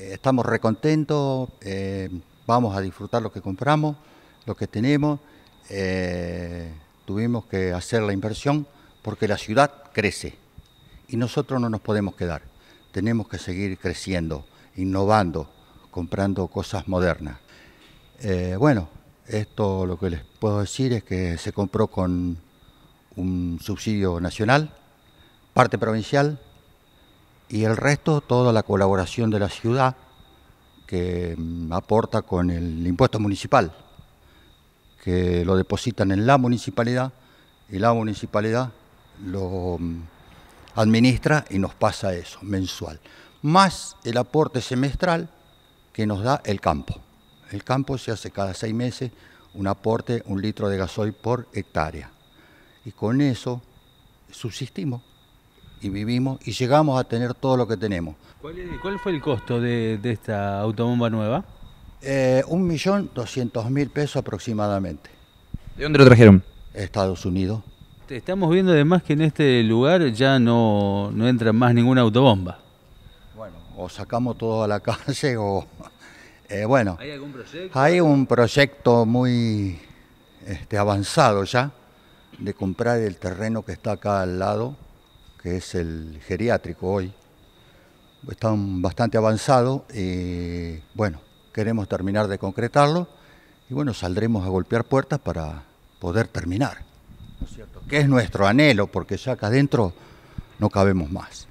Eh, estamos recontentos, eh, vamos a disfrutar lo que compramos, lo que tenemos. Eh, tuvimos que hacer la inversión porque la ciudad crece y nosotros no nos podemos quedar. Tenemos que seguir creciendo, innovando, comprando cosas modernas. bueno, esto lo que les puedo decir es que se compró con un subsidio nacional, parte provincial, y el resto toda la colaboración de la ciudad que mm, aporta con el impuesto municipal, que lo depositan en la municipalidad y la municipalidad lo mm, administra y nos pasa eso mensual, más el aporte semestral que nos da el campo. El campo se hace cada seis meses un aporte, un litro de gasoil por hectárea. Y con eso subsistimos y vivimos y llegamos a tener todo lo que tenemos. ¿Cuál, fue el costo de, esta autobomba nueva? Eh, un millón doscientos mil pesos aproximadamente. ¿De dónde lo trajeron? Estados Unidos. Estamos viendo además que en este lugar ya no, entra más ninguna autobomba. Bueno, o sacamos todo a la calle o... Eh, bueno, ¿Hay algún proyecto? Hay un proyecto muy este, avanzado ya de comprar el terreno que está acá al lado que es el geriátrico hoy, están bastante avanzado y eh, bueno, queremos terminar de concretarlo y bueno, saldremos a golpear puertas para poder terminar, ¿no es cierto? Que es nuestro anhelo, porque ya acá adentro no cabemos más.